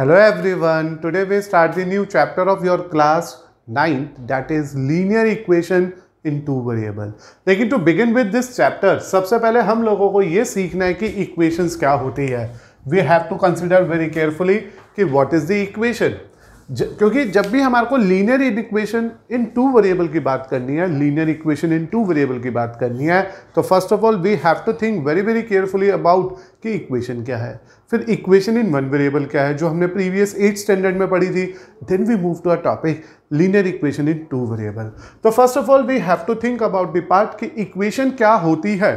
Every everyone today we start the new chapter of your class ninth that is linear equation in two variable लेकिन to begin with this chapter सबसे पहले हम लोगों को ये सीखना है कि इक्वेशंस क्या होती है we have to consider very carefully कि वॉट इज़ द इक्वेशन क्योंकि जब भी हमारे को linear equation in two variable की बात करनी है linear equation in two variable की बात करनी है तो first of all we have to think very very carefully about कि इक्वेशन क्या है फिर इक्वेशन इन वन वेरिएबल क्या है जो हमने प्रीवियस एट स्टैंडर्ड में पढ़ी थी then we move to a topic linear equation in two variable तो first of all we have to think about the part कि इक्वेशन क्या होती है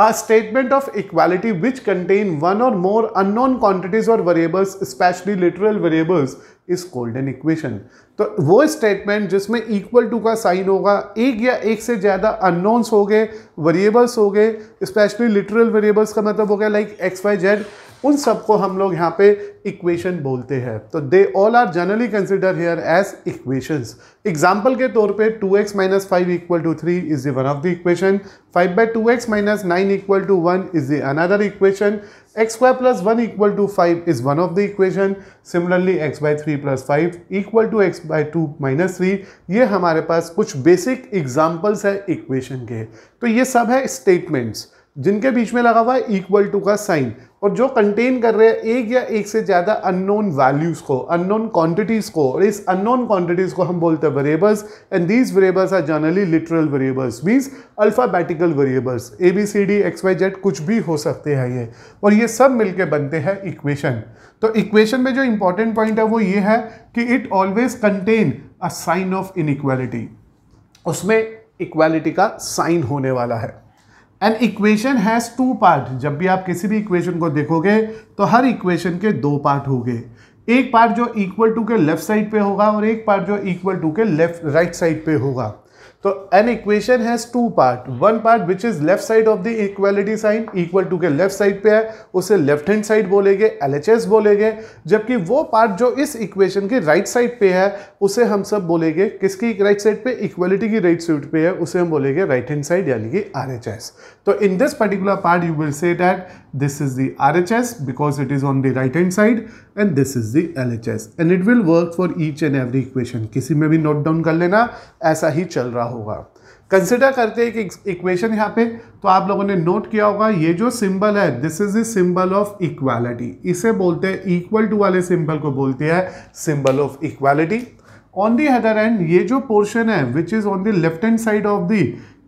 a statement of equality which contain one और more unknown quantities और variables specially literal variables is called an equation तो वो statement जिसमें इक्वल टू का साइन होगा एक या एक से ज़्यादा अननोन्स हो गए वेरिएबल्स हो गए स्पेशली लिटरल वेरिएबल्स का मतलब हो गया लाइक एक्स वाई जेड उन सबको हम लोग यहाँ पे इक्वेशन बोलते हैं तो they all are generally consider here as equations example के तौर पे 2x x minus five equal to three is the one of the equation 5 by two x minus nine equal to one is the another equation x square plus one equal to five is one of the equation similarly x by three plus five equal to x by two minus three ये हमारे पास कुछ basic examples है equation के तो ये सब है statements जिनके बीच में लगा हुआ है इक्वल टू का साइन और जो कंटेन कर रहे हैं एक या एक से ज़्यादा अननोन वैल्यूज़ को अननोन क्वांटिटीज़ को और इस अननोन क्वांटिटीज़ को हम बोलते हैं variables and these variables are generally literal variables means alphabetical variables A B C D X Y Z कुछ भी हो सकते हैं ये और ये सब मिलके बनते हैं इक्वेशन तो इक्वेशन में जो इंपॉर्टेंट पॉइंट है वो ये है कि it always contain a sign of inequality उसमें इक्वालिटी का साइन होने वाला है an equation has two part जब भी आप किसी भी इक्वेशन को देखोगे तो हर इक्वेशन के दो पार्ट होंगे एक पार्ट जो इक्वल टू के लेफ्ट साइड पे होगा और एक पार्ट जो इक्वल टू के लेफ्ट राइट साइड पे होगा तो an equation has two part one part which is left side of the equality sign equal to के लेफ्ट साइड पे है उसे लेफ्ट हैंड साइड बोलेंगे एलएचएस बोलेंगे जबकि वो पार्ट जो इस इक्वेशन के राइट साइड पे है उसे हम सब बोलेंगे किसकी राइट साइड पे इक्वालिटी की राइट साइड पे है उसे हम बोलेंगे राइट हैंड साइड यानी कि आर तो in this particular part you will say that this is the R because it is on the right hand side and this is the L H S and it will work for each and every equation किसी में भी note down कर लेना ऐसा ही चल रहा होगा consider करते हैं कि इक्वेशन यहाँ पे तो आप लोगों ने नोट किया होगा ये जो सिंबल है this is the symbol of equality इसे बोलते हैं इक्वल टू वाले सिंबल को बोलते हैं symbol of equality on the other end ये जो पोर्शन है which is on the left hand side of the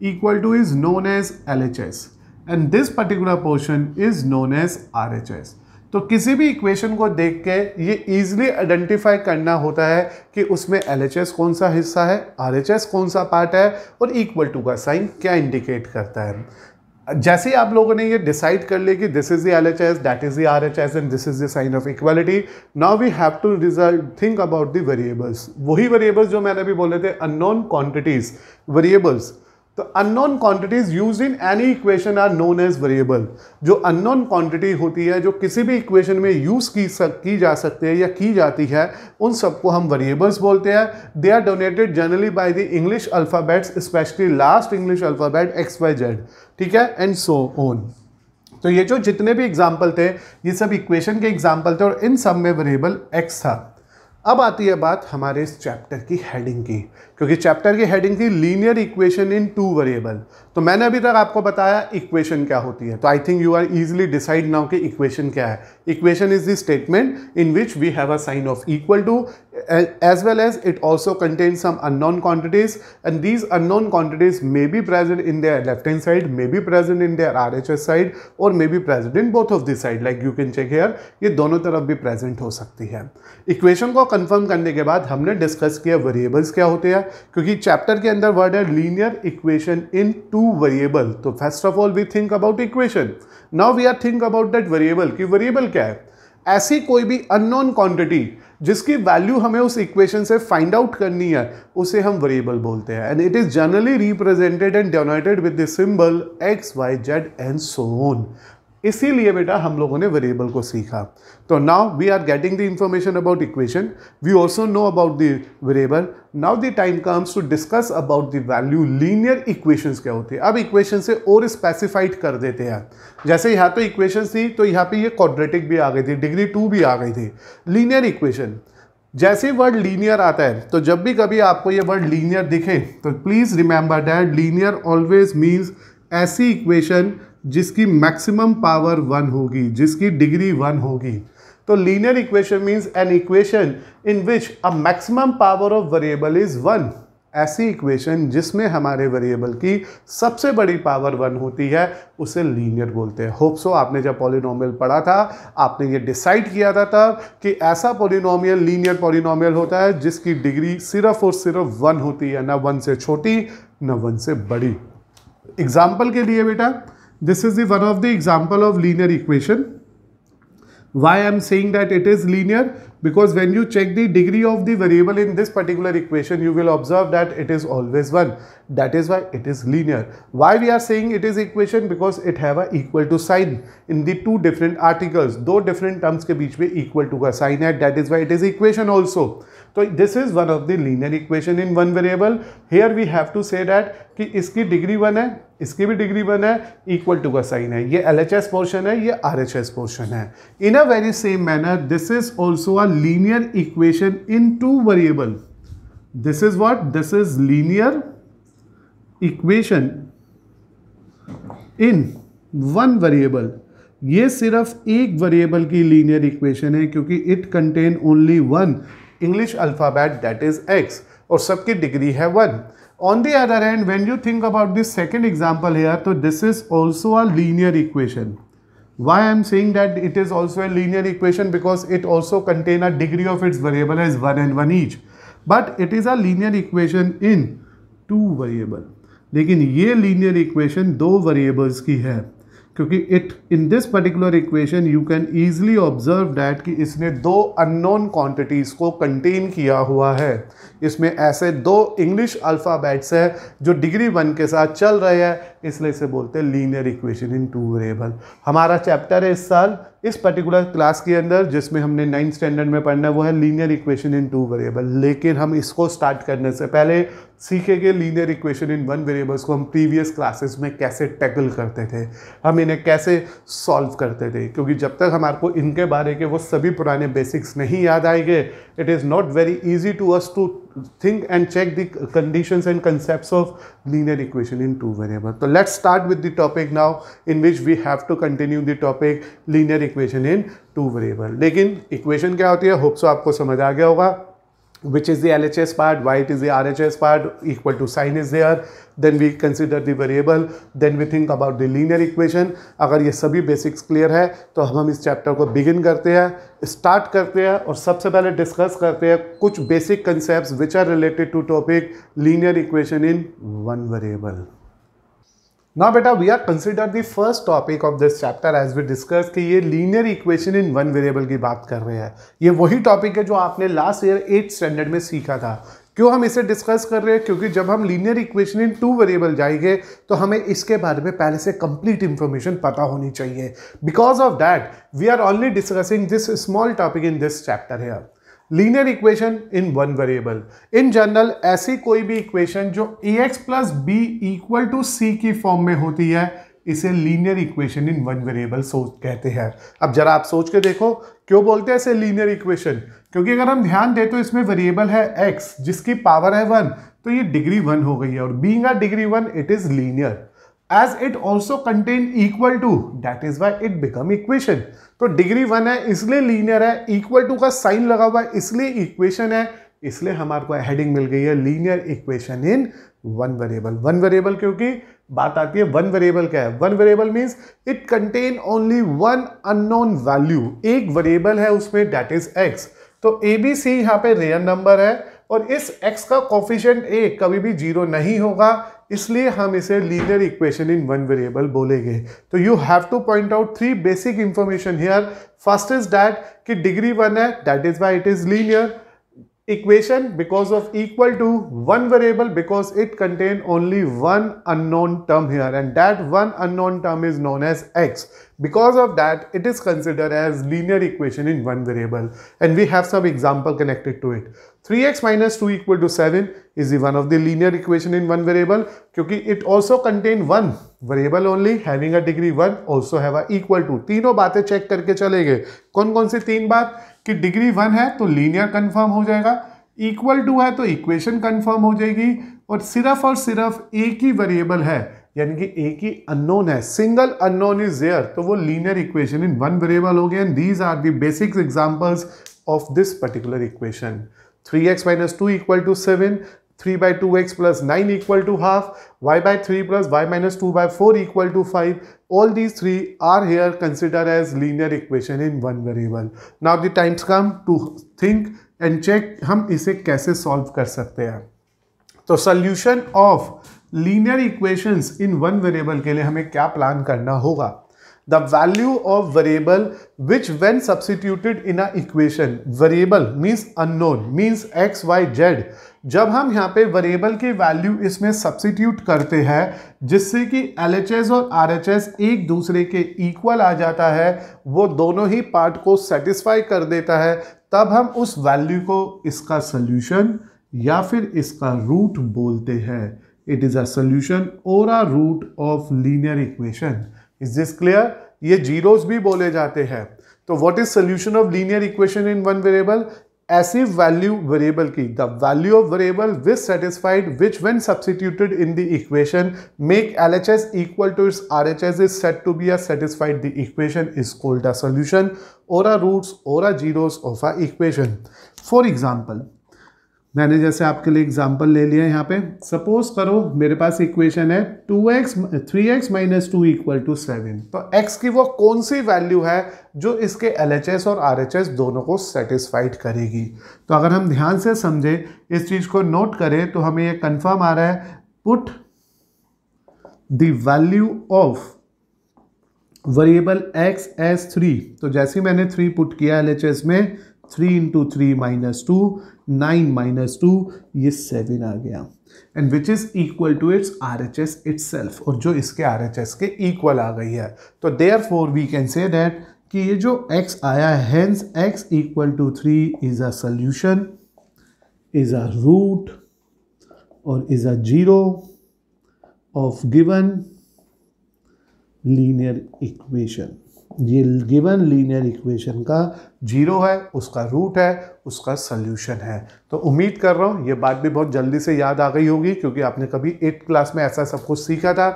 equal to is known as L H S and this particular portion is known as R H S तो किसी भी equation को देख के ये ईजिली आइडेंटिफाई करना होता है कि उसमें एल कौन सा हिस्सा है आर कौन सा पार्ट है और इक्वल टू का साइन क्या इंडिकेट करता है जैसे ही आप लोगों ने ये डिसाइड कर लिया कि this is the L H S that is the R H S and this is the sign of equality now we have to result think about the variables वही वेरिएबल्स जो मैंने अभी बोले थे अननोन क्वांटिटीज वेरिएबल्स तो unknown quantities use in any equation are known as variable जो unknown quantity होती है जो किसी भी इक्वेशन में यूज की सक, की जा सकती है या की जाती है उन सबको हम वेरिएबल्स बोलते हैं they are denoted generally by the English alphabets specially last English alphabet X Y Z ठीक है एंड सो ऑन तो ये जो जितने भी एग्जाम्पल थे ये सब इक्वेशन के एग्जाम्पल थे और इन सब में वेरिएबल एक्स था अब आती है बात हमारे इस चैप्टर की हेडिंग की क्योंकि चैप्टर की हेडिंग थी linear equation in two variable तो मैंने अभी तक आपको बताया इक्वेशन क्या होती है तो I think you are easily decide now कि इक्वेशन क्या है equation is the statement in which we have a sign of equal to as well as it also contain some unknown quantities and these unknown quantities may be present in their left hand side may be present in their R H S side और may be present in both of this side like you can check here ये दोनों तरफ भी present हो सकती है equation को confirm करने के बाद हमने डिस्कस किया वेरिएबल्स क्या होते हैं क्योंकि चैप्टर के अंदर वर्ड है linear equation in two variable तो first of all we think about equation now we are think about that variable कि वेरिएबल क्या है ऐसी कोई भी अननोन क्वांटिटी जिसकी वैल्यू हमें उस इक्वेशन से फाइंड आउट करनी है उसे हम वेरिएबल बोलते हैं and it is generally represented and denoted with the symbol x Y z and so on इसीलिए बेटा हम लोगों ने वेरिएबल को सीखा तो now we are getting the information about equation we also know about the variable now the time comes to discuss about the value linear equations क्या होती है अब इक्वेशन से और स्पेसिफाइड कर देते हैं जैसे यहाँ तो इक्वेशन थी तो यहाँ पे ये यह क्वाड्रेटिक भी आ गई थी डिग्री टू भी आ गई थी लीनियर इक्वेशन जैसे वर्ड लीनियर आता है तो जब भी कभी आपको ये वर्ड लीनियर दिखे तो please remember that linear always means ऐसी इक्वेशन जिसकी मैक्सिमम पावर वन होगी जिसकी डिग्री वन होगी तो linear equation means an equation in which a maximum power of variable is one ऐसी इक्वेशन जिसमें हमारे वेरिएबल की सबसे बड़ी पावर वन होती है उसे लीनियर बोलते हैं होप सो आपने जब पॉलिनोमियल पढ़ा था आपने ये डिसाइड किया था तब कि ऐसा पॉलिनोमियल लीनियर पॉलिनोमियल होता है जिसकी डिग्री सिर्फ और सिर्फ वन होती है ना वन से छोटी ना वन से बड़ी एग्जाम्पल के लिए बेटा This is the one of the example of linear equation. Why I am saying that it is linear? Because when you check the degree of the variable in this particular equation, you will observe that it is always 1. that is why it is linear why we are saying it is equation because it have a equal to sign in the two different articles दो different terms के बीच में equal to का sign है that is why it is equation also तो this is one of the linear equation in one variable here we have to say that कि इसकी degree one है इसकी भी डिग्री वन है इक्वल टू का साइन है ये एल एच एस पोर्शन है ये आर एच एस पोर्शन है in a very same manner this is also a linear equation in two variable this is what this is linear equation in one variable ये सिर्फ एक variable की linear equation है क्योंकि it contain only one English alphabet that is x और सबकी degree है one on the other hand when you think about this second example here तो this is also a linear equation I am saying that it is also a linear equation because it also contain a degree of its variable is one and one each but it is a linear equation in two variable लेकिन ये linear equation दो variables की है क्योंकि it in this particular equation you can easily observe that कि इसने दो unknown quantities को कंटेन किया हुआ है इसमें ऐसे दो इंग्लिश अल्फ़ाबेट्स हैं जो डिग्री वन के साथ चल रहे हैं इसलिए इसे बोलते हैं linear equation in two variable हमारा चैप्टर है इस साल इस पर्टिकुलर क्लास के अंदर जिसमें हमने नाइन्थ स्टैंडर्ड में पढ़ना है वो है linear equation in two variable लेकिन हम इसको स्टार्ट करने से पहले सीखेंगे linear equation in one variables को हम प्रीवियस क्लासेस में कैसे टैकल करते थे हम इन्हें कैसे सॉल्व करते थे क्योंकि जब तक हमारे को इनके बारे के वो सभी पुराने बेसिक्स नहीं याद आएंगे it is not very easy to us to think and check the conditions and concepts of linear equation in two variable So let's start with the topic now in which we have to continue the topic linear equation in two variable. lekin equation kya hoti hai hope so aapko samajh aa gaya hoga which is the LHS part, why it is the RHS part, equal to sin is there. Then we consider the variable then we think about the linear equation अगर ये सभी basics clear है तो हम हम इस chapter को begin करते हैं स्टार्ट करते हैं और सबसे पहले डिस्कस करते हैं कुछ basic concept which are related to topic linear equation in one variable ना बेटा we are consider the first topic of this chapter as we discuss कि ये linear equation in one variable की बात कर रहे हैं ये वही टॉपिक है जो आपने लास्ट ईयर एट स्टैंडर्ड में सीखा था क्यों हम इसे डिस्कस कर रहे हैं क्योंकि जब हम linear equation in two variable जाएंगे तो हमें इसके बारे में पहले से कंप्लीट इन्फॉर्मेशन पता होनी चाहिए because of that we are only discussing this small topic in this chapter here linear equation in one variable in general ऐसी कोई भी इक्वेशन जो a x plus b equal to c की form में होती है इसे linear equation in one variable सोच कहते हैं अब जरा आप सोच के देखो क्यों बोलते हैं इसे लीनियर इक्वेशन क्योंकि अगर हम ध्यान दें तो इसमें वेरिएबल है एक्स जिसकी पावर है वन तो ये डिग्री वन हो गई है और being degree one it is linear as it also contain equal to that is why it become equation तो डिग्री वन है इसलिए लीनियर है इक्वल टू का साइन लगा हुआ है इसलिए इक्वेशन है इसलिए हमारे को हेडिंग मिल गई है linear equation in one variable one variable क्योंकि बात आती है वन वेरिएबल क्या है one variable means it contain only one unknown value एक वेरिएबल है उसमें डैट इज एक्स तो ए बी सी यहाँ पे रियल नंबर है और इस एक्स का कॉफिशेंट ए कभी भी जीरो नहीं होगा इसलिए हम इसे linear equation in one variable बोलेंगे तो you have to point out three basic information here first is that कि डिग्री वन है that is why it is linear equation because of equal to one variable because it contain only one unknown term here and that one unknown term is known as x because of that it is considered as linear equation in one variable and we have some example connected to it 3x minus 2 equal to 7 is the one of the linear equation in one variable क्योंकि it also contain one variable only having a degree 1 also have a equal to तीनों बातें check करके चलेंगे कौन कौन सी तीन बात कि डिग्री वन है तो लीनियर कन्फर्म हो जाएगा इक्वल टू है तो इक्वेशन कन्फर्म हो जाएगी और सिर्फ और सिर्फ एक ही वेरिएबल है यानी कि एक ही अननोन है सिंगल अननोन इज देयर तो वो linear equation in one variable हो गए and these are the basics examples of this particular equation 3x x minus two equal to seven 3 by 2x plus 9 equal to half, y by 3 plus y minus 2 by 4 equal to 5. All these three are here considered as linear equation in one variable. Now the times come to think and check हम इसे कैसे solve कर सकते हैं तो solution of linear equations in one variable के लिए हमें क्या plan करना होगा the value of variable which when substituted in a equation variable means unknown means x y z जब हम यहाँ पे वेरिएबल की वैल्यू इसमें सब्सिट्यूट करते हैं जिससे कि एल और आर एक दूसरे के इक्वल आ जाता है वो दोनों ही पार्ट को सेटिस्फाई कर देता है तब हम उस वैल्यू को इसका सोल्यूशन या फिर इसका रूट बोलते हैं इट इज़ अ सोल्यूशन और a root of linear equation is this clear ये जीरोज भी बोले जाते हैं तो what is solution of linear equation in one variable ऐसी वैल्यू वेरिएबल की the value of variable which satisfied which when substituted in the equation make L H S equal to its R H S is said to be a satisfied the equation is called a solution और a roots और a zeros of a equation for example मैंने जैसे आपके लिए example ले लिया यहाँ पे सपोज करो मेरे पास इक्वेशन है two x three x minus two equal to seven तो x की वो कौन सी वैल्यू है जो इसके LHS और RHS दोनों को सेटिस्फाइड करेगी तो अगर हम ध्यान से समझें इस चीज़ को नोट करें तो हमें ये कंफर्म आ रहा है put the value of variable x as three तो जैसे मैंने थ्री पुट किया एल में three into three minus two nine minus two ये सेवन आ गया and which is equal to its R H S itself और जो इसके आर एच एस के इक्वल आ गई है तो therefore we can say that कि ये जो x आया है hence x equal to three is a solution is a root और is a zero of given linear equation ये गिवन लीनियर इक्वेशन का जीरो है उसका रूट है उसका सल्यूशन है तो उम्मीद कर रहा हूँ ये बात भी बहुत जल्दी से याद आ गई होगी क्योंकि आपने कभी एट्थ क्लास में ऐसा सब कुछ सीखा था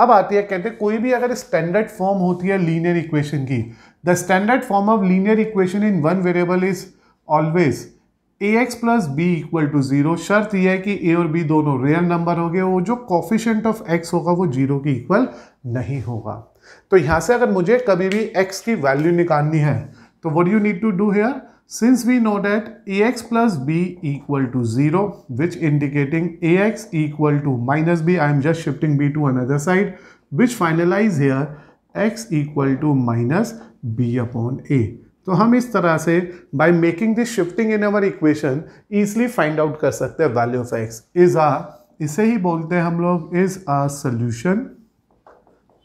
अब आती है कहते हैं कोई भी अगर स्टैंडर्ड फॉर्म होती है लीनियर इक्वेशन की the standard form of linear equation in one variable is always a x plus b equal to zero शर्त यह है कि ए और बी दोनों रियल नंबर होंगे वो जो कॉफिशेंट ऑफ एक्स होगा वो जीरो के इक्वल नहीं होगा तो यहाँ से अगर मुझे कभी भी x की वैल्यू निकालनी है तो what you need to do here since we know that a x plus b equal to zero which indicating a x equal to minus b I am just shifting b to another side which finalize here x equal to minus b upon a तो हम इस तरह से by making this shifting in our equation easily find out कर सकते हैं value of x is आ इसे ही बोलते हैं हम लोग is a solution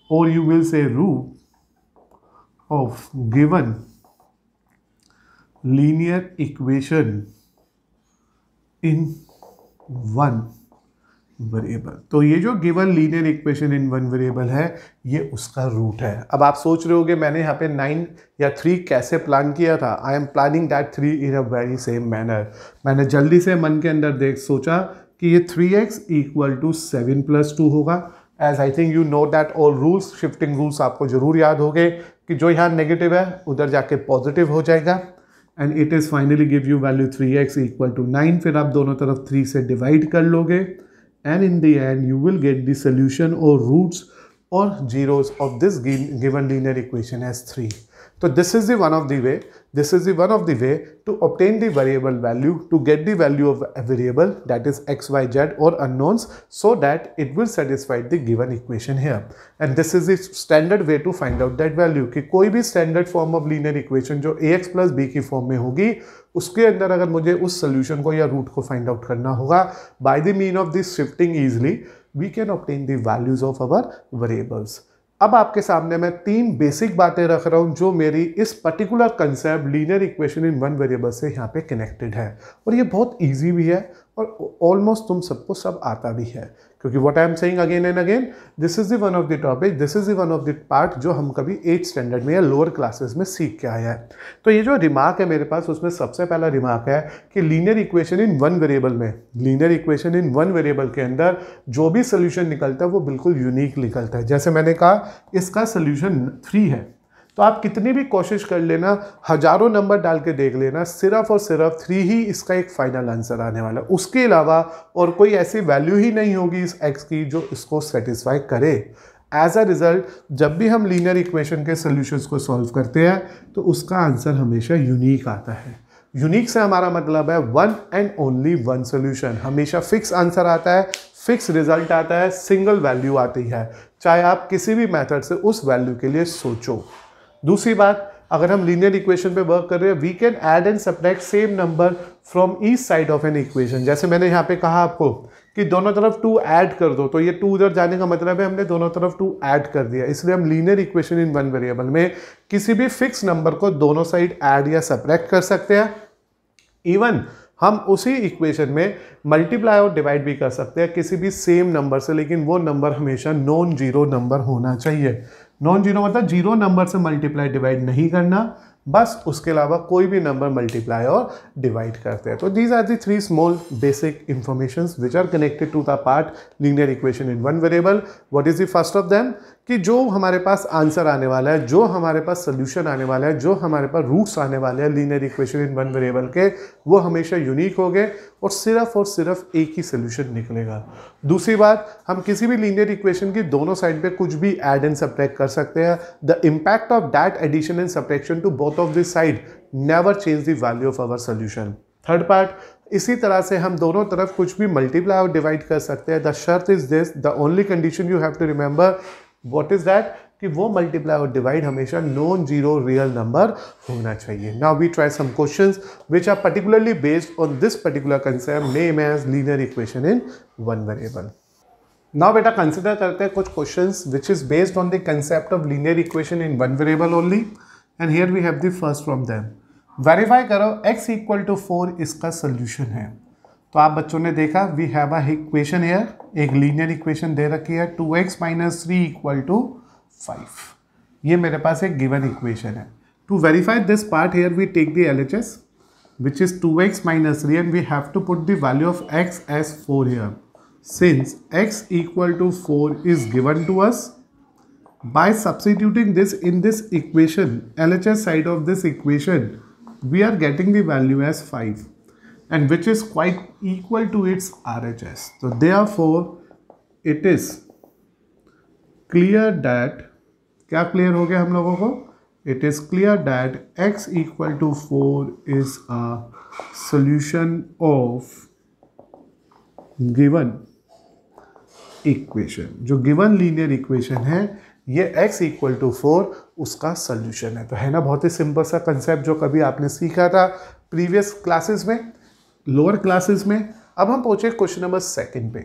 or you will say rule of given linear equation in one variable तो ये जो given linear equation in one variable है ये उसका रूट है अब आप सोच रहे होगे मैंने यहाँ पे नाइन या थ्री कैसे प्लान किया था I am planning that three in a very same manner मैंने जल्दी से मन के अंदर देख सोचा कि ये three x equal to seven plus two होगा as I think you know that all rules shifting rules आपको जरूर याद हो गए कि जो यहाँ नेगेटिव है उधर जाके पॉजिटिव हो जाएगा and it is finally give you value three x equal to nine फिर आप दोनों तरफ थ्री से डिवाइड कर लोगे and in the end you will get the solution और रूट्स और zeros of this given linear equation as three तो this is the one of the way This is the one of the way to obtain the variable value to get the value of a variable that is x, y, z or unknowns so that it will satisfy the given equation here. And this is the standard way to find out that value कि any standard form of linear equation which ax plus b ki form mein hogi, uske andar agar mujhe us solution ko ya root ko find out karna hoga, by the mean of this shifting easily we can obtain the values of our variables. अब आपके सामने मैं तीन basic बातें रख रहा हूँ जो मेरी इस particular concept linear equation in one variable से यहाँ पे कनेक्टेड है और ये बहुत इजी भी है और ऑलमोस्ट तुम सबको सब आता भी है क्योंकि what I am saying again and again this is the one of the topic this is the one of the part जो हम कभी एट स्टैंडर्ड में या लोअर क्लासेस में सीख के आया है तो ये जो रिमार्क है मेरे पास उसमें सबसे पहला रिमार्क है कि linear equation in one variable में linear equation in one variable के अंदर जो भी सोल्यूशन निकलता है वो बिल्कुल यूनिक निकलता है जैसे मैंने कहा इसका सोल्यूशन थ्री है तो आप कितनी भी कोशिश कर लेना हज़ारों नंबर डाल के देख लेना सिर्फ और सिर्फ थ्री ही इसका एक फ़ाइनल आंसर आने वाला है उसके अलावा और कोई ऐसी वैल्यू ही नहीं होगी इस एक्स की जो इसको सेटिस्फाई करे एज अ रिज़ल्ट जब भी हम लीनियर इक्वेशन के सोल्यूशन को सॉल्व करते हैं तो उसका आंसर हमेशा यूनिक आता है यूनिक से हमारा मतलब है one and only one solution हमेशा फिक्स आंसर आता है फिक्स रिजल्ट आता है सिंगल वैल्यू आती है चाहे आप किसी भी मेथड से उस वैल्यू के लिए सोचो दूसरी बात अगर हम लीनियर इक्वेशन पे वर्क कर रहे हैं we can add and subtract same number from each side of an equation जैसे मैंने यहाँ पे कहा आपको कि दोनों तरफ टू ऐड कर दो तो ये टू उधर जाने का मतलब है हमने दोनों तरफ टू ऐड कर दिया इसलिए हम linear equation in one variable में किसी भी फिक्स नंबर को दोनों साइड ऐड या सब्रैक्ट कर सकते हैं इवन हम उसी इक्वेशन में मल्टीप्लाई और डिवाइड भी कर सकते हैं किसी भी सेम नंबर से लेकिन वो नंबर हमेशा नॉन जीरो नंबर होना चाहिए नॉन जीरो मतलब जीरो नंबर से मल्टीप्लाई डिवाइड नहीं करना बस उसके अलावा कोई भी नंबर मल्टीप्लाई और डिवाइड करते हैं तो these are the three small basic information which are connected to the part linear equation in one variable what is the first of them कि जो हमारे पास आंसर आने वाला है जो हमारे पास सोल्यूशन आने वाला है जो हमारे पास रूट्स आने वाले हैं linear equation in one variable के वो हमेशा यूनिक हो गए और सिर्फ और सिर्फ एक ही सोल्यूशन निकलेगा दूसरी बात हम किसी भी लीनियर इक्वेशन की दोनों साइड पे कुछ भी ऐड एंड सब्ट्रैक्ट कर सकते हैं the impact of that addition and subtraction to both of this side never change the value of our solution third part इसी तरह से हम दोनों तरफ कुछ भी मल्टीप्लाई और डिवाइड कर सकते हैं द शर्त is this the only condition you have to remember what is that कि वो मल्टीप्लाई और डिवाइड हमेशा नॉन जीरो रियल नंबर होना चाहिए now we try some question which are particularly based on this particular concept name as linear equation in one variable now बेटा consider करते हैं कुछ question which is based on the concept of linear equation in one variable only and here we have the first from them verify करो x equal to four इसका solution है तो आप बच्चों ने देखा we have a equation hair एक linear equation दे रखी है two x minus three equal to five ये मेरे पास एक गिवन इक्वेशन है to verify this part here we take the L H S which is two x minus three and we have to put the value of x as four here since x equal to four is given to us by substituting this in this equation L H S side of this equation we are getting the value as five and which is quite equal to its RHS. So therefore it is clear that क्या clear हो गया हम लोगों को It is clear that x equal to 4 is a solution of given equation. जो given linear equation है ये x equal to four उसका solution है तो है ना बहुत ही simple सा concept जो कभी आपने सीखा था previous classes में लोअर क्लासेस में अब हम पहुंचे क्वेश्चन नंबर सेकंड पे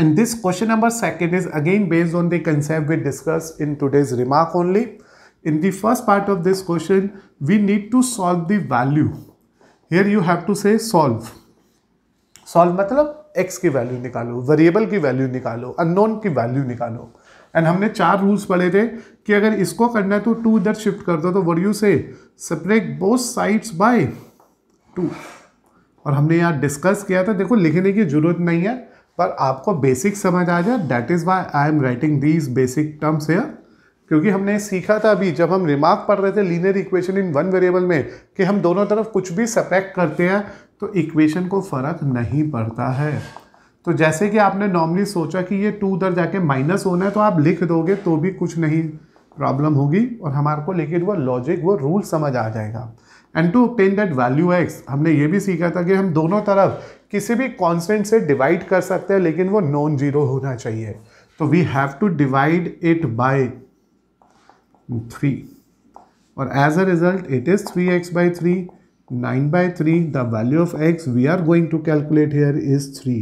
and this question number second is again based on the concept we discuss in today's remark only in the first part of this question we need to solve the value here you have to say solve solve मतलब x की वैल्यू निकालो variable की वैल्यू निकालो unknown की वैल्यू निकालो एंड हमने चार रूल्स पढ़े थे कि अगर इसको करना है तो टू इधर शिफ्ट कर दो तो where you say separate both sides by two और हमने यहाँ डिस्कस किया था देखो लिखने की ज़रूरत नहीं है पर आपको बेसिक समझ आ जाए that is why I am writing these basic terms है क्योंकि हमने सीखा था अभी जब हम रिमार्क पढ़ रहे थे linear equation in one variable में कि हम दोनों तरफ कुछ भी सपेक्ट करते हैं तो इक्वेशन को फ़र्क नहीं पड़ता है तो जैसे कि आपने नॉर्मली सोचा कि ये टू उधर जाके माइनस होना है तो आप लिख दोगे तो भी कुछ नहीं प्रॉब्लम होगी और हमारे को लेकिन वो लॉजिक वो रूल समझ आ जाएगा and to obtain that value x हमने ये भी सीखा था कि हम दोनों तरफ किसी भी कॉन्स्टेंट से डिवाइड कर सकते हैं लेकिन वो नॉन जीरो होना चाहिए तो we have to divide it by three और as a result it is three x by three nine by three the value of x we are going to calculate here is three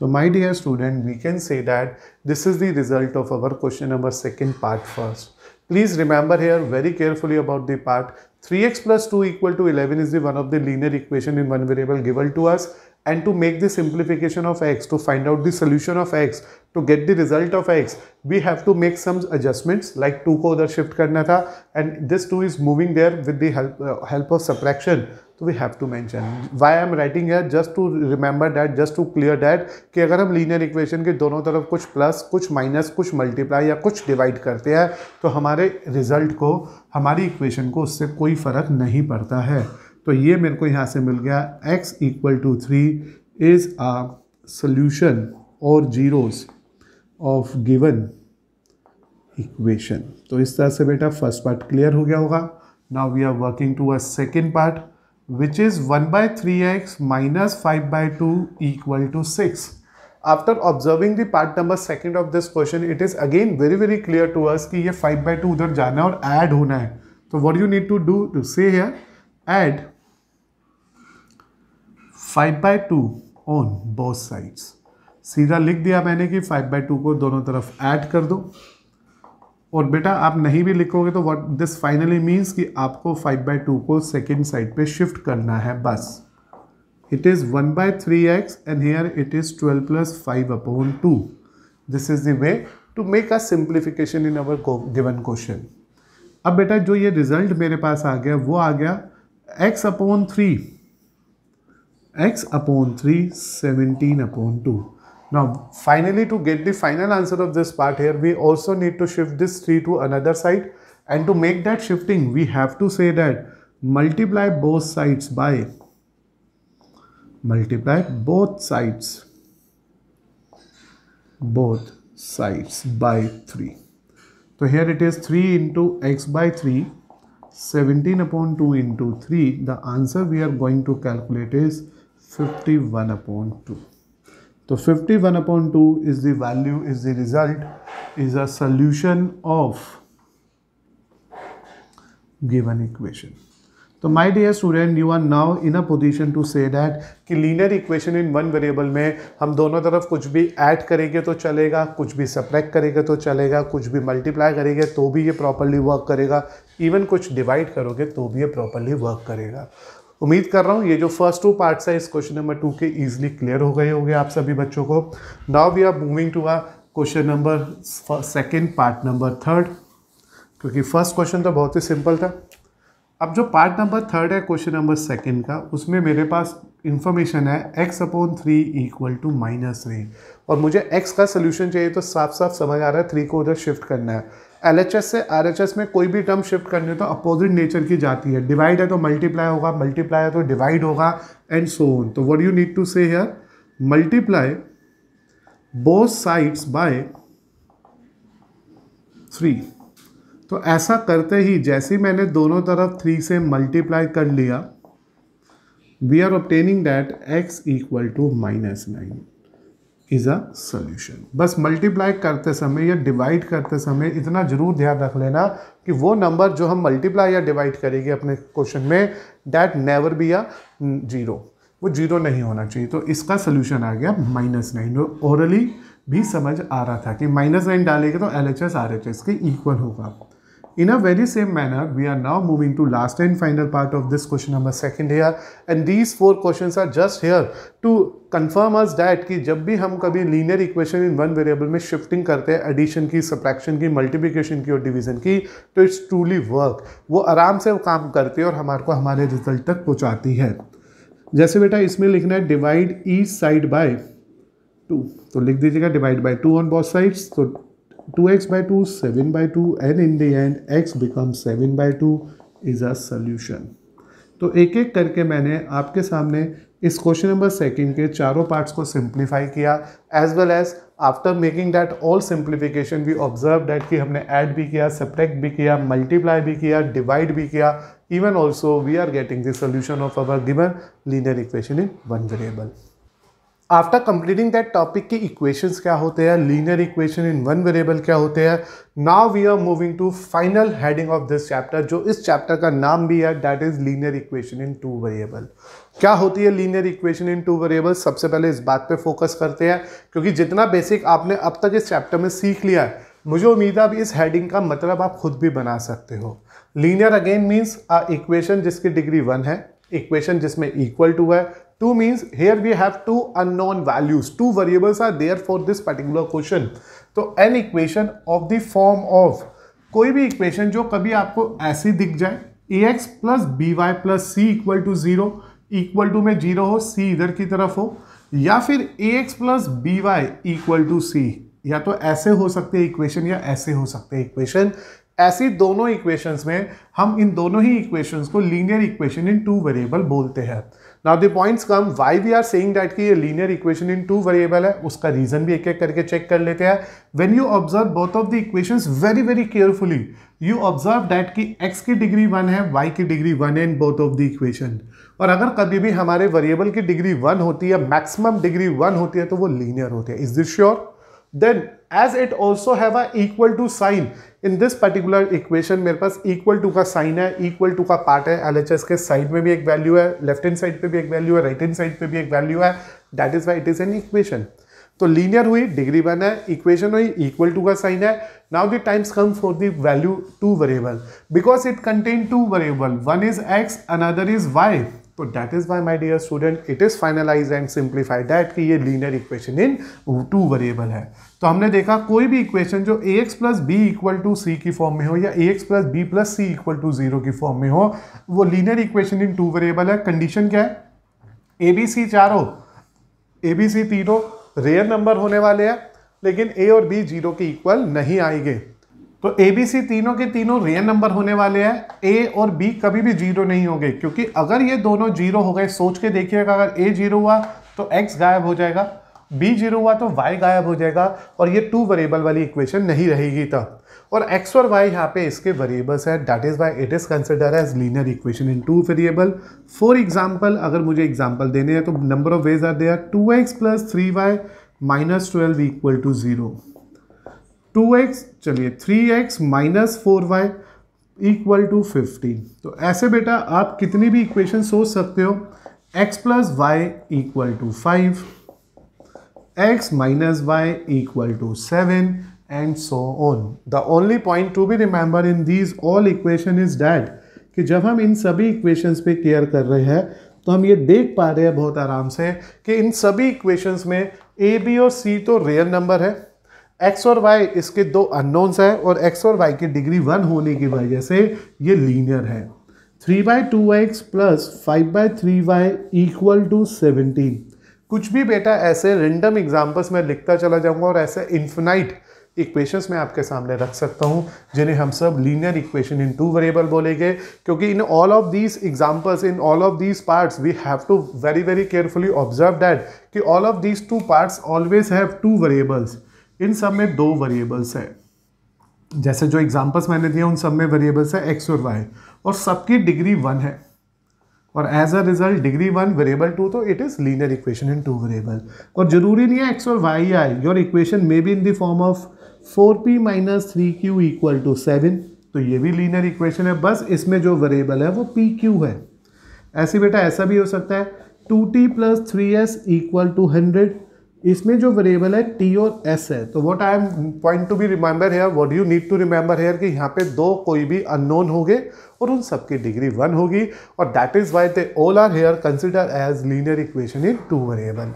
तो my dear student we can say that this is the result of our question number second part first please remember here very carefully about the part 3x plus 2 equal to 11 is the one of the linear equation in one variable given to us and to make the simplification of x to find out the solution of x to get the result of x we have to make some adjustments like 2 ko udhar shift karna tha and this 2 is moving there with the help, uh, help of subtraction तो we have to mention why I am writing है just to remember that just to clear that कि अगर हम linear equation के दोनों तरफ कुछ plus कुछ माइनस कुछ मल्टीप्लाई या कुछ डिवाइड करते हैं तो हमारे रिजल्ट को हमारी इक्वेशन को उससे कोई फ़र्क नहीं पड़ता है तो ये मेरे को यहाँ से मिल गया x equal to three is a solution और जीरोज़ ऑफ गिवन इक्वेशन तो इस तरह से बेटा फर्स्ट पार्ट क्लियर हो गया होगा now we are working to a second part which is one by three x minus five by two equal to six after observing the part number second of this question it is again very very clear to us कि ये five by to उधर जाना है और add होना है तो what you need to do to say here add five by two on both sides सीधा लिख दिया मैंने कि फाइव बाय टू को दोनों तरफ ऐड कर दो और बेटा आप नहीं भी लिखोगे तो व्हाट दिस फाइनली मीन्स कि आपको फाइव बाई टू को सेकेंड साइड पे शिफ्ट करना है बस it is one by three x and here it is twelve plus five upon two this is the way to make a simplification in our given question अब बेटा जो ये result मेरे पास आ गया वो आ गया x upon three x upon three seventeen upon two Now, finally, to get the final answer of this part here, we also need to shift this 3 to another side. And to make that shifting, we have to say that multiply both sides by multiply both sides both sides by 3. So here it is 3 into x by 3 17 upon 2 into 3 the answer we are going to calculate is 51 upon 2. तो 51 one upon two is the value is the result is a solution of given equation तो my dear student you are now in a position to say that कि linear equation in one variable में हम दोनों तरफ कुछ भी add करेंगे तो चलेगा कुछ भी सप्रैक्ट करेंगे तो चलेगा कुछ भी मल्टीप्लाई करेंगे तो भी ये प्रॉपरली वर्क करेगा इवन कुछ डिवाइड करोगे तो भी ये प्रॉपरली वर्क करेगा उम्मीद कर रहा हूँ ये जो फर्स्ट टू पार्ट्स है इस क्वेश्चन नंबर टू के ईजिली क्लियर हो गए होंगे आप सभी बच्चों को now we are moving to a question number second part number third क्योंकि फर्स्ट क्वेश्चन तो बहुत ही सिंपल था अब जो पार्ट नंबर थर्ड है क्वेश्चन नंबर सेकेंड का उसमें मेरे पास इन्फॉर्मेशन है x upon three equal to minus three और मुझे एक्स का सोल्यूशन चाहिए तो साफ साफ समझ आ रहा है थ्री को उधर शिफ्ट करना है एल से आर में कोई भी टर्म शिफ्ट करनी हो तो अपोजिट नेचर की जाती है डिवाइड है तो मल्टीप्लाई होगा मल्टीप्लाई है तो डिवाइड होगा एंड सो ऑन तो what you need to say here multiply both sides by three तो ऐसा करते ही जैसे मैंने दोनों तरफ थ्री से मल्टीप्लाई कर लिया we are obtaining that x equal to minus nine is a solution बस मल्टीप्लाई करते समय या डिवाइड करते समय इतना ज़रूर ध्यान रख लेना कि वो नंबर जो हम मल्टीप्लाई या डिवाइड करेंगे अपने क्वेश्चन में that never be a zero वो जीरो नहीं होना चाहिए तो इसका सोल्यूशन आ गया माइनस नाइन ओरली भी समझ आ रहा था कि माइनस नाइन डालेंगे तो L H S R H S के इक्वल होगा आपको in a very same manner, we are now moving to last and final part of this question number second here. And these four questions are just here to confirm us that कि जब भी हम कभी linear equation in one variable में shifting करते हैं addition की सप्रैक्शन की मल्टीप्लिकेशन की और डिवीजन की तो इट्स ट्रूली वर्क वो आराम से वो काम करती है और हमारे को हमारे रिजल्ट तक पहुंचाती है जैसे बेटा इसमें लिखना है divide each side by two तो लिख दीजिएगा divide by two on both sides तो 2x x 2, two seven by two and in end x become seven by two is a solution तो एक एक करके मैंने आपके सामने इस क्वेश्चन नंबर सेकंड के चारों पार्ट्स को सिंप्लीफाई किया as well as after making that all simplification we observe that कि हमने ऐड भी किया सब्ट्रैक्ट भी किया मल्टीप्लाई भी किया डिवाइड भी किया even also we are getting the solution of our given linear equation in one variable after completing that topic के इक्वेशंस क्या होते हैं linear equation in one variable क्या होते हैं now we are moving to final heading of this chapter जो इस chapter का नाम भी है that is linear equation in two variable क्या होती है linear equation in two variable सबसे पहले इस बात पे फोकस करते हैं क्योंकि जितना बेसिक आपने अब तक इस चैप्टर में सीख लिया है मुझे उम्मीद है अब इस हेडिंग का मतलब आप खुद भी बना सकते हो linear again means a equation जिसकी डिग्री वन है इक्वेशन जिसमें इक्वल टू है two means here we have two unknown values. Two variables are there for this particular question. so तो an equation of the form of कोई भी equation जो कभी आपको ऐसी दिख जाए a x plus b y plus c equal to zero equal to में जीरो हो सी इधर की तरफ हो या फिर a x plus b y equal to c या तो ऐसे हो सकते हैं इक्वेशन या ऐसे हो सकते हैं इक्वेशन ऐसी दोनों इक्वेशंस में हम इन दोनों ही इक्वेशंस को linear equation in two variable बोलते हैं now the points come why we are saying that कि ये linear equation in two variable है उसका रीजन भी एक एक करके चेक कर लेते हैं when you observe both of the equations very very carefully you observe that कि एक्स की डिग्री वन है वाई की डिग्री वन है in both of the equation और अगर कभी भी हमारे वेरिएबल की डिग्री वन होती है मैक्सिमम डिग्री वन होती है तो वो लीनियर होती है is this sure then as it also have a equal to sign in this particular equation मेरे पास इक्वल टू का साइन है इक्वल टू का पार्ट है एल के साइड में भी एक वैल्यू है लेफ्ट हैंड साइड पर भी एक वैल्यू है राइट हैंड साइड पर भी एक वैल्यू है that is why it is an equation तो लीनियर हुई डिग्री वन है इक्वेशन हुई इक्वल टू का साइन है now the times come for the value two variable because it contain two variable one is x another is y तो that is why my dear student it is finalize and simplified that कि ये linear equation in two variable है तो हमने देखा कोई भी equation जो a x plus b equal to c की फॉर्म में हो या a x plus b plus c equal to zero की फॉर्म में हो वो linear equation in two variable है कंडीशन क्या है ए बी सी चारों ए बी सी तीनों रेयर नंबर होने वाले हैं लेकिन ए और बी जीरो के इक्वल नहीं आएंगे तो ए बी सी तीनों के तीनों रेयर नंबर होने वाले हैं ए और बी कभी भी जीरो नहीं होंगे क्योंकि अगर ये दोनों जीरो हो गए सोच के देखिएगा अगर ए जीरो हुआ तो एक्स गायब हो जाएगा बी जीरो हुआ तो वाई गायब हो जाएगा और ये टू वेरिएबल वाली इक्वेशन नहीं रहेगी तब और एक्स और वाई यहाँ पे इसके वेरिएबल्स हैं that is why it is consider as linear equation in two variable for example अगर मुझे एग्जाम्पल देने हैं तो number of ways are there two x plus three y minus twelve equal to zero two x चलिए three x minus four y equal to fifteen तो ऐसे बेटा आप कितनी भी इक्वेशन सोच सकते हो x plus y equal to five x minus y equal to 7 and so on. The only point to be remembered in these all equation is that कि जब हम इन सभी इक्वेशंस पे क्लियर कर रहे हैं तो हम ये देख पा रहे हैं बहुत आराम से कि इन सभी इक्वेशंस में ए बी और सी तो रियल नंबर है एक्स और वाई इसके दो अननोन्स हैं और एक्स और वाई की डिग्री वन होने की वजह से ये लीनियर है three by two x plus five by three y equal to seventeen कुछ भी बेटा ऐसे रेंडम एग्जाम्पल्स मैं लिखता चला जाऊंगा और ऐसे इन्फिनाइट इक्वेशंस मैं आपके सामने रख सकता हूँ जिन्हें हम सब linear equation in two variable बोलेंगे क्योंकि in all of these examples in all of these parts we have to very very carefully observe that कि all of these two parts always have two variables in सब में दो variables हैं जैसे जो examples मैंने दिए उन सब में वेरिएबल्स है एक्स और वाई और सबकी डिग्री वन है और as a result degree one variable two तो it is linear equation in two variable और ज़रूरी नहीं है एक्स और y I your equation may be in the form of four p minus three q equal to seven तो ये भी linear equation है बस इसमें जो वेरिएबल है वो पी क्यू है ऐसे बेटा ऐसा भी हो सकता है two t plus three s equal to hundred इसमें जो वेरिएबल है टी और एस है तो what I am point to be remember here what you need to remember here कि यहाँ पे दो कोई भी अननोन होंगे और उन सब की डिग्री वन होगी और that is why they all are here consider as linear equation in two variable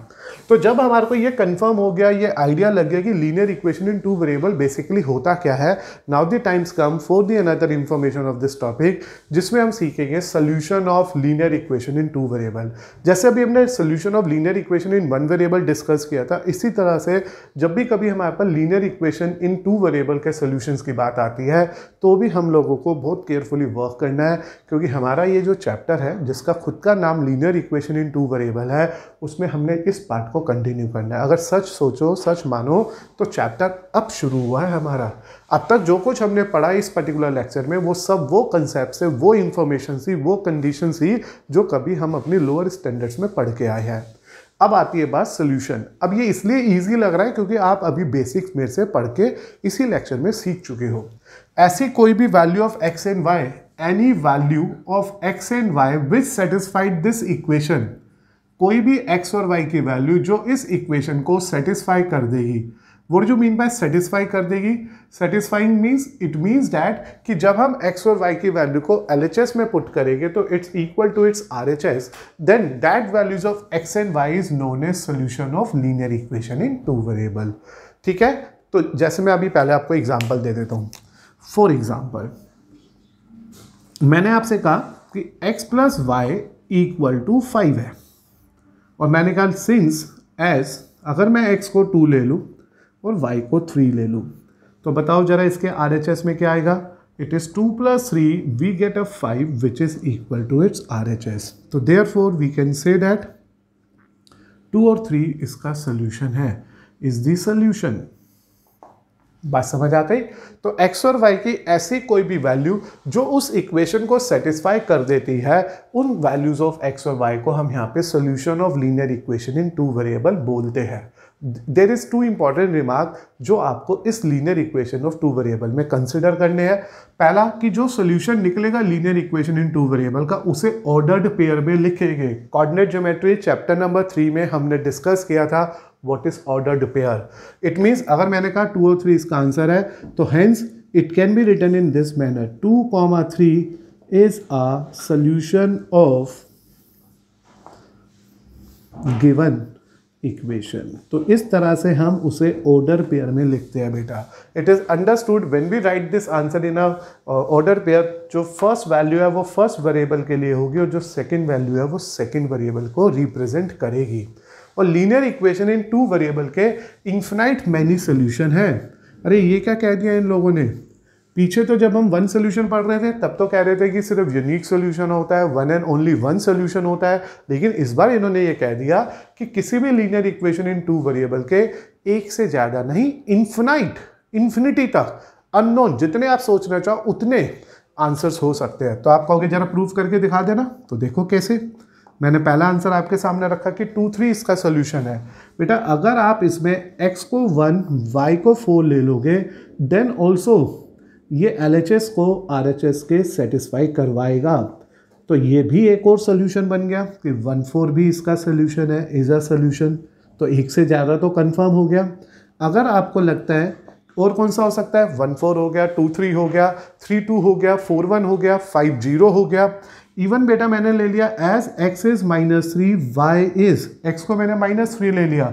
तो जब हमारे को ये कंफर्म हो गया ये आइडिया लग गया कि linear equation in two variable basically होता क्या है now the times come for the another information of this topic जिसमें हम सीखेंगे solution of linear equation in two variable जैसे अभी हमने solution of linear equation in one variable discuss किया था इसी तरह से जब भी कभी हमारे पास linear equation in two variable के सोल्यूशन की बात आती है तो भी हम लोगों को बहुत केयरफुली वर्क करना है क्योंकि हमारा ये जो चैप्टर है जिसका खुद का नाम linear equation in two variable है उसमें हमने इस पार्ट पार्ट को कंटिन्यू करना है अगर सच सोचो सच मानो तो चैप्टर अब शुरू हुआ है हमारा अब तक जो कुछ हमने पढ़ा इस पर्टिकुलर लेक्चर में वो सब वो कंसेप्ट से वो इन्फॉर्मेशन सी वो कंडीशन सी जो कभी हम अपनी लोअर स्टैंडर्ड्स में पढ़ के आए हैं अब आती है बात सोल्यूशन अब ये इसलिए ईजी लग रहा है क्योंकि आप अभी बेसिक्स में से पढ़ के इसी लेक्चर में सीख चुके हो ऐसी कोई भी value of x and y any value of x and y which satisfied this equation कोई भी एक्स और वाई की वैल्यू जो इस इक्वेशन को सेटिस्फाई कर देगी वो जो मीन बाय सेटिस्फाई कर देगी satisfying means it means that कि जब हम एक्स और वाई की वैल्यू को एल में पुट करेंगे तो it's equal to its R H S then that values of x and y is known as solution of linear equation in two variable ठीक है तो जैसे मैं अभी पहले आपको एग्जाम्पल दे देता हूँ फॉर एग्जाम्पल मैंने आपसे कहा कि x plus y equal to five है और मैंने कहा सिंस एज अगर मैं एक्स को टू ले लूँ और वाई को थ्री ले लूँ तो बताओ जरा इसके आर एच एस में क्या आएगा it is two plus three we get a five which is equal to its R H S तो therefore we can say that two और थ्री इसका सोल्यूशन है इज़ दी सोल्यूशन बात समझ आ गई तो x और y की ऐसी कोई भी वैल्यू जो उस इक्वेशन को सेटिस्फाई कर देती है उन वैल्यूज़ ऑफ x और y को हम यहाँ पे solution of linear equation in two variable बोलते हैं there is two important remark जो आपको इस linear equation of two variable में कंसिडर करने हैं पहला कि जो सोल्यूशन निकलेगा linear equation in two variable का उसे ऑर्डर्ड पेयर में लिखेंगे coordinate geometry chapter number three में हमने डिस्कस किया था what is ordered pair it means अगर मैंने कहा टू और थ्री इसका आंसर है तो hence it can be written in this manner two comma three is a solution of given equation तो इस तरह से हम उसे ऑर्डर पेयर में लिखते हैं बेटा it is understood when we write this answer in a order pair जो फर्स्ट वैल्यू है वो फर्स्ट वेरिएबल के लिए होगी और जो सेकेंड वैल्यू है वो सेकंड वेरिएबल को रिप्रेजेंट करेगी और linear equation in two variable के इन्फिनाइट मैनी सोल्यूशन है अरे ये क्या कह दिया इन लोगों ने पीछे तो जब हम वन सोल्यूशन पढ़ रहे थे तब तो कह रहे थे कि सिर्फ यूनिक सोल्यूशन होता है one and only one solution होता है लेकिन इस बार इन्होंने ये कह दिया कि किसी भी linear equation in two variable के एक से ज़्यादा नहीं इन्फिनाइट इन्फिनिटी तक अननोन जितने आप सोचना चाहो उतने आंसर्स हो सकते हैं तो आप कहोगे जरा प्रूफ करके दिखा देना तो देखो कैसे मैंने पहला आंसर आपके सामने रखा कि टू थ्री इसका सोल्यूशन है बेटा अगर आप इसमें एक्स को वन वाई को फोर ले लोगे देन ऑल्सो ये एल को आर के सेटिस्फाई करवाएगा तो ये भी एक और सोल्यूशन बन गया कि वन फोर भी इसका सोल्यूशन है इज़ अ सोल्यूशन तो एक से ज़्यादा तो कन्फर्म हो गया अगर आपको लगता है और कौन सा हो सकता है वन फोर हो गया टू थ्री हो गया थ्री टू हो गया फोर वन हो गया फाइव जीरो हो गया इवन बेटा मैंने ले लिया as x is minus three y is x को मैंने माइनस थ्री ले लिया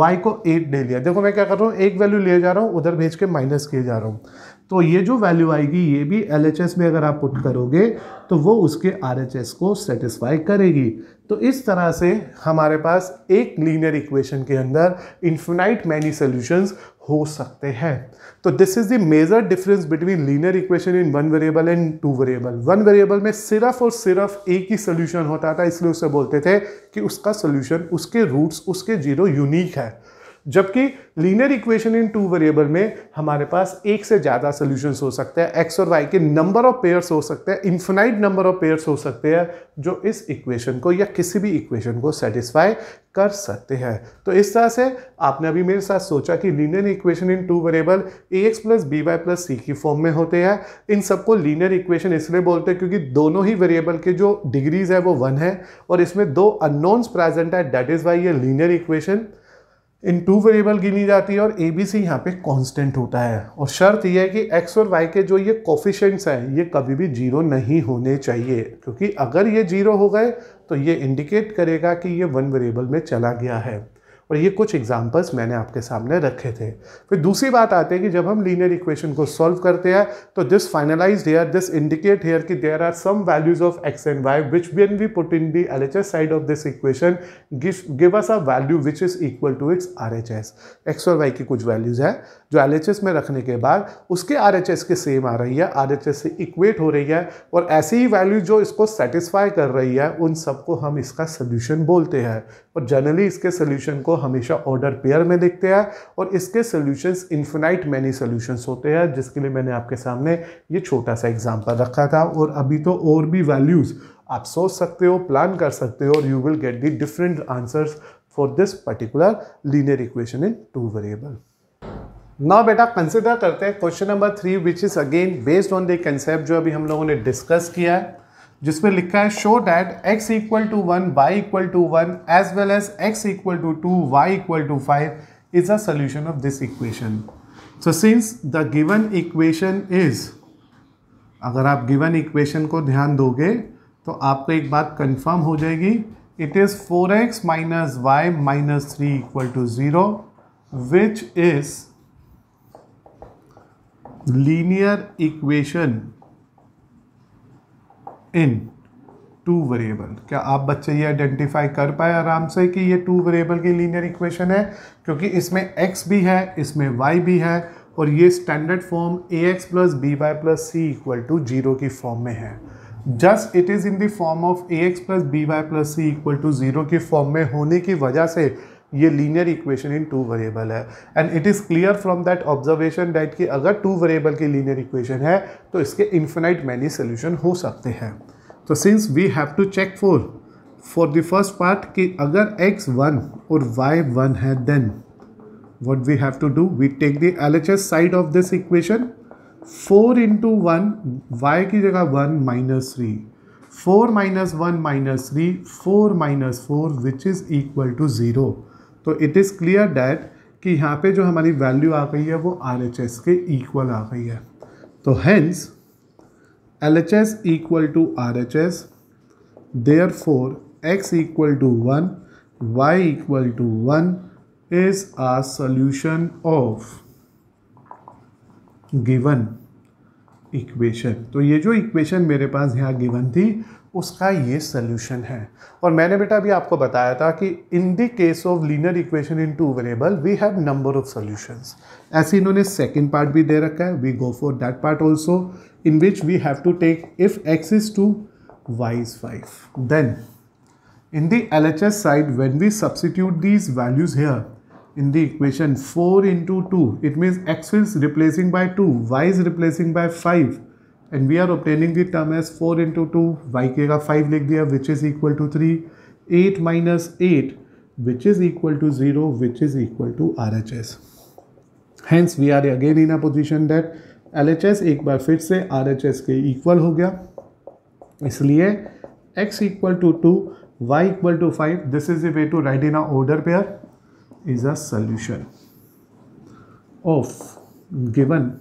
वाई को एट ले लिया देखो मैं क्या कर रहा हूँ एक वैल्यू ले जा रहा हूँ उधर भेज के माइनस किए जा रहा हूँ तो ये जो वैल्यू आएगी ये भी एल में अगर आप पुट करोगे तो वो उसके आर को सेटिस्फाई करेगी तो इस तरह से हमारे पास एक लीनियर इक्वेशन के अंदर इन्फिनाइट मैनी सोल्यूशंस हो सकते हैं तो this is the major difference between linear equation in one variable and two variable one variable में सिर्फ और सिर्फ एक ही सोल्यूशन होता था इसलिए उसे बोलते थे कि उसका सोल्यूशन उसके रूट्स उसके जीरो यूनिक है जबकि linear equation in two variable में हमारे पास एक से ज़्यादा सोल्यूशन हो सकते हैं एक्स और वाई के नंबर ऑफ पेयर्स हो सकते हैं इन्फिनाइट नंबर ऑफ पेयर्स हो सकते हैं जो इस इक्वेशन को या किसी भी इक्वेशन को सेटिस्फाई कर सकते हैं तो इस तरह से आपने अभी मेरे साथ सोचा कि linear equation in two variable a x plus b y plus c की फॉर्म में होते हैं इन सबको लीनियर इक्वेशन इसलिए बोलते हैं क्योंकि दोनों ही वेरिएबल के जो डिग्रीज है वो वन है और इसमें दो अननोन्स प्रेजेंट है डेट इज़ वाई ये linear equation in two variable गिनी जाती है और ए बी सी यहाँ पे कांस्टेंट होता है और शर्त यह है कि एक्स और वाई के जो ये कोफिशेंट्स हैं ये कभी भी जीरो नहीं होने चाहिए क्योंकि अगर ये जीरो हो गए तो ये इंडिकेट करेगा कि ये वन वेरिएबल में चला गया है और ये कुछ एग्जांपल्स मैंने आपके सामने रखे थे फिर दूसरी बात आती है कि जब हम लीनियर इक्वेशन को सॉल्व करते हैं तो this finalize here this indicate here कि there are some values of x and y which when we put in the L H S side of this equation give us a value which is equal to its R H S x और y की कुछ values है जो L में रखने के बाद उसके आर के सेम आ रही है आर से इक्वेट हो रही है और ऐसी ही वैल्यू जो इसको सेटिस्फाई कर रही है उन सबको हम इसका सोल्यूशन बोलते हैं और जनरली इसके सोल्यूशन को हमेशा ऑर्डर पेयर में देखते हैं और इसके सोल्यूशन इन्फिनाइट मैनी सोल्यूशंस होते हैं जिसके लिए मैंने आपके सामने ये छोटा सा एग्जाम्पल रखा था और अभी तो और भी वैल्यूज़ आप सोच सकते हो प्लान कर सकते हो और you will get the different answers for this particular linear equation in two variable ना बेटा कंसिडर करते हैं question number three which is again based on the concept जो अभी हम लोगों ने डिस्कस किया है जिसमें लिखा है show that x equal to one y equal to one as well as x equal to two y equal to five is a solution of this equation so since the given equation is अगर आप given equation को ध्यान दोगे तो आपको एक बात confirm हो जाएगी it is four x minus y minus three equal to zero which is linear equation in two variable क्या आप बच्चे ये आइडेंटिफाई कर पाए आराम से कि ये टू वेरिएबल की लीनियर इक्वेशन है क्योंकि इसमें एक्स भी है इसमें वाई भी है और ये standard form a x plus b y plus c equal to zero की फॉर्म में है just it is in the form of a x plus b y plus c equal to zero की form में होने की वजह से ये linear equation in two variable है and it is clear from that observation that कि अगर टू वेरिएबल की लीनियर इक्वेशन है तो इसके इन्फिनाइट मैनी सोल्यूशन हो सकते हैं तो since we have to check for for the first part कि अगर x वन और y वन है then what we have to do we take the LHS side of this equation 4 into one y की जगह one minus three four minus one minus three four minus four which is equal to zero तो it is clear that कि यहाँ पे जो हमारी value आ गई है वो आर एच एस के इक्वल आ गई है तो hence L H S equal to R H S therefore x equal to one y equal to one is a solution of given equation तो ये जो इक्वेशन मेरे पास यहाँ गिवन थी उसका ये सोल्यूशन है और मैंने बेटा अभी आपको बताया था कि in the case of linear equation in two variable we have number of solutions ऐसे इन्होंने सेकेंड पार्ट भी दे रखा है we go for that part also in which we have to take if x is two five then in the L H S side when we substitute these values here in the equation four into two it means x is replacing by two Y is replacing by five and we are obtaining the term as four into two y के का five लिख दिया which is equal to three eight minus eight which is equal to zero which is equal to R H S hence we are again in a position that L H S एक बार फिर से R H S के equal हो गया इसलिए x equal to two y equal to five this is a way to write in order pair is a solution of given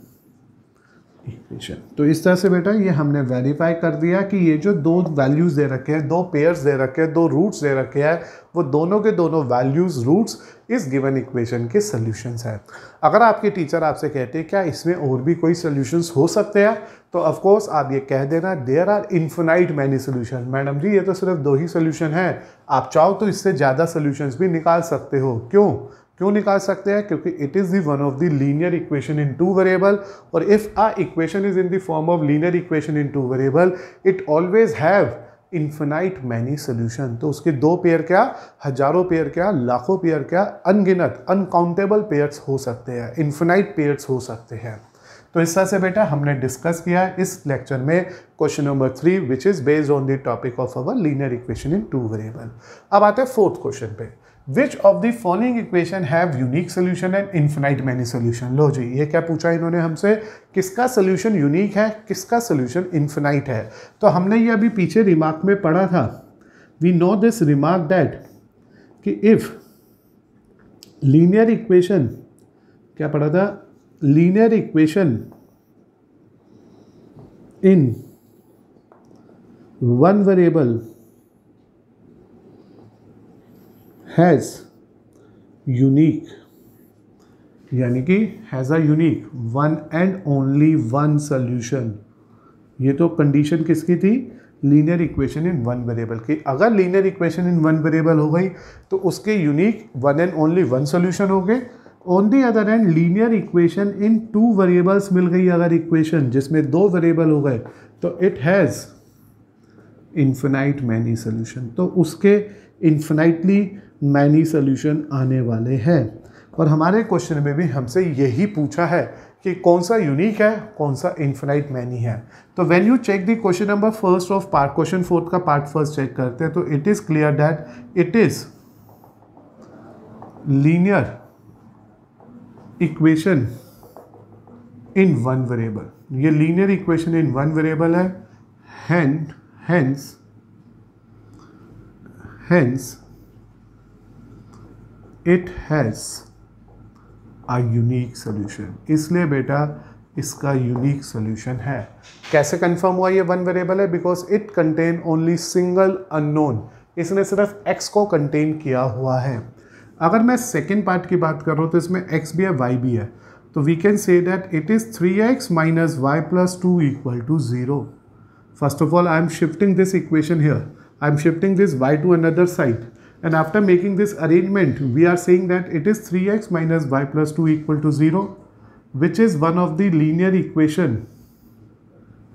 equation तो इस तरह से बेटा ये हमने वेरीफाई कर दिया कि ये जो दो वैल्यूज़ दे रखे हैं दो पेयर्स दे रखे हैं दो रूट्स दे रखे हैं वो दोनों के दोनों वैल्यूज़ रूट्स इस गिवन इक्वेशन के सोल्यूशन हैं अगर आपके टीचर आपसे कहते हैं क्या इसमें और भी कोई सोल्यूशंस हो सकते हैं तो ऑफकोर्स आप ये कह देना there are infinite many solution madam जी ये तो सिर्फ दो ही सोल्यूशन है आप चाहो तो इससे ज़्यादा सोल्यूशंस भी निकाल सकते हो क्यों क्यों निकाल सकते हैं क्योंकि it is the one of the linear equation in two variable और if a equation is in the form of linear equation in two variable it always have infinite many solution तो उसके दो पेयर क्या हजारों pair क्या लाखों pair क्या अनगिनत अनकाउंटेबल पेयर्स हो सकते हैं इन्फिनाइट पेयर्स हो सकते हैं तो इस तरह से बेटा हमने डिस्कस किया इस लेक्चर में question number three which is based on the topic of our linear equation in two variable अब आते हैं फोर्थ क्वेश्चन पे which of the following equation have unique solution and infinite many solution लो जी ये क्या पूछा इन्होंने हमसे किसका सोल्यूशन यूनिक है किसका सोल्यूशन इन्फिनाइट है तो हमने ये अभी पीछे रिमार्क में पढ़ा था we know this remark that कि इफ़ लीनियर इक्वेशन क्या पढ़ा था linear equation in one variable has unique यानी कि has a unique one and only one solution ये तो कंडीशन किसकी थी linear equation in one variable की अगर linear equation in one variable हो गई तो उसके unique one and only one solution हो गए on the other end linear equation in two variables मिल गई अगर इक्वेशन जिसमें दो वेरिएबल हो गए तो it has infinite many solution तो उसके इन्फिनाइटली मैनी सोल्यूशन आने वाले हैं और हमारे क्वेश्चन में भी हमसे यही पूछा है कि कौन सा यूनिक है कौन सा इन्फिनाइट मैनी है तो when you check the question number first of part question fourth का पार्ट फर्स्ट चेक करते हैं तो it is clear that it is linear equation in one variable ये linear equation in one variable है hence hence Hence, it has a unique solution इसलिए बेटा इसका unique solution है कैसे कंफर्म हुआ ये वन वेरिएबल है because it contain only single unknown इसने सिर्फ एक्स को कंटेन किया हुआ है अगर मैं सेकेंड पार्ट की बात कर रहा हूँ तो इसमें एक्स भी है वाई भी है तो we can say that it is three x minus y plus two equal to zero first of all I am shifting this equation here I'm shifting this y to another side. And after making this arrangement, we are saying that it is 3x minus y plus 2 equal to 0, which is one of the linear equation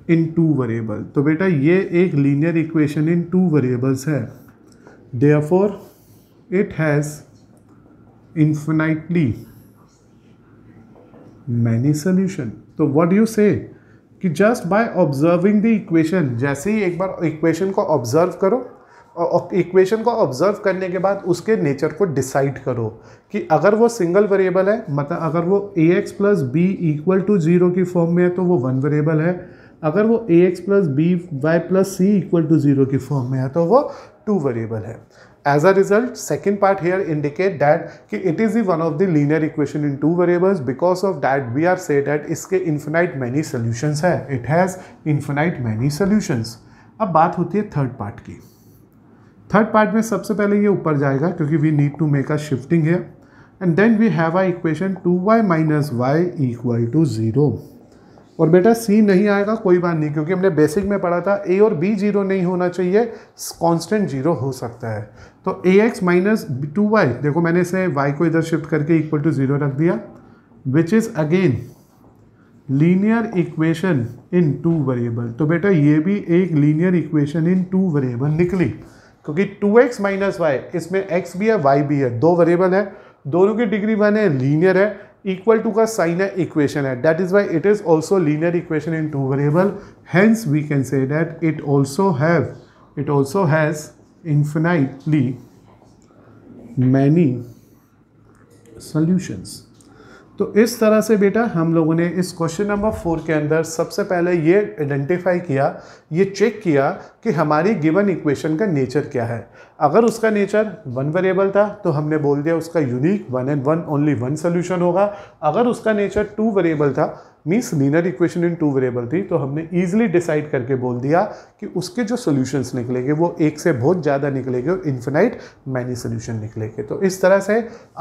in two variables. So, beta, ये एक linear equation in two variables है Therefore, it has infinitely many solution so what do you say कि just by observing the equation जैसे ही एक बार equation को observe करो और इक्वेशन को ऑब्जर्व करने के बाद उसके नेचर को डिसाइड करो कि अगर वो सिंगल वेरिएबल है मतलब अगर वो a x plus b equal to zero की फॉर्म में है तो वो वन वेरिएबल है अगर वो a x plus b y plus c equal to zero की फॉर्म में है तो वो टू वेरिएबल है as a result second part here indicate that कि it is a one of the linear equation in two variables because of that we are say that इसके infinite many solutions है it has infinite many solutions अब बात होती है third part की third part में सबसे पहले ये ऊपर जाएगा क्योंकि we need to make a shifting है and then we have a equation two y minus y equal to zero और बेटा सी नहीं आएगा कोई बात नहीं क्योंकि हमने बेसिक में पढ़ा था ए और बी जीरो नहीं होना चाहिए कांस्टेंट जीरो हो सकता है तो a x minus two y देखो मैंने इसे वाई को इधर शिफ्ट करके इक्वल टू ज़ीरो रख दिया which is again linear equation in two variable तो बेटा ये भी एक linear equation in two variable निकली क्योंकि टू एक्स माइनस वाई इसमें एक्स भी है वाई भी है दो वेरिएबल है दोनों की डिग्री वन है लीनियर है इक्वल टू का साइन है इक्वेशन है that is why it is also linear equation in two variable hence we can say that it also have it also has infinitely many solutions. तो इस तरह से बेटा हम लोगों ने इस क्वेश्चन नंबर फोर के अंदर सबसे पहले ये आइडेंटिफाई किया ये चेक किया कि हमारी गिवन इक्वेशन का नेचर क्या है अगर उसका नेचर वन वेरिएबल था तो हमने बोल दिया उसका unique one and one only one solution होगा अगर उसका नेचर टू वेरिएबल था means linear equation in two variable थी तो हमने ईजिली डिसाइड करके बोल दिया कि उसके जो सोल्यूशंस निकलेंगे वो एक से बहुत ज़्यादा निकलेंगे और इन्फिनाइट मैनी सोल्यूशन निकलेंगे तो इस तरह से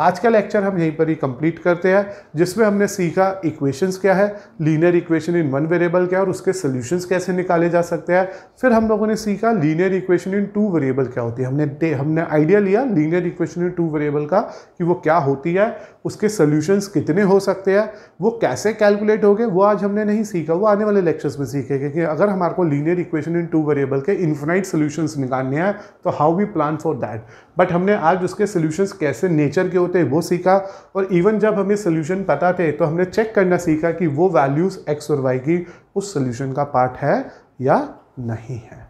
आज का लेक्चर हम यहीं पर ही कंप्लीट करते हैं जिसमें हमने सीखा इक्वेशंस क्या है linear equation in one variable क्या है और उसके सोल्यूशंस कैसे निकाले जा सकते हैं फिर हम लोगों ने सीखा linear equation in two variable क्या होती है हमने हमने आइडिया लिया linear equation in two variable का कि वो क्या होती है उसके सोल्यूशंस कितने हो सकते हैं वो कैसे कैलकुलेट हो गए वो आज हमने नहीं सीखा वो आने वाले लेक्चर्स में सीखेंगे कि अगर हमारे को linear equation in two variable के इन्फिनाइट सोल्यूशंस निकालने हैं तो how we plan for that but हमने आज उसके सोल्यूशंस कैसे नेचर के होते हैं वो सीखा और इवन जब हमें सोल्यूशन पता थे तो हमने चेक करना सीखा कि वो वैल्यूज़ एक्स और वाई की उस सोल्यूशन का पार्ट है या नहीं है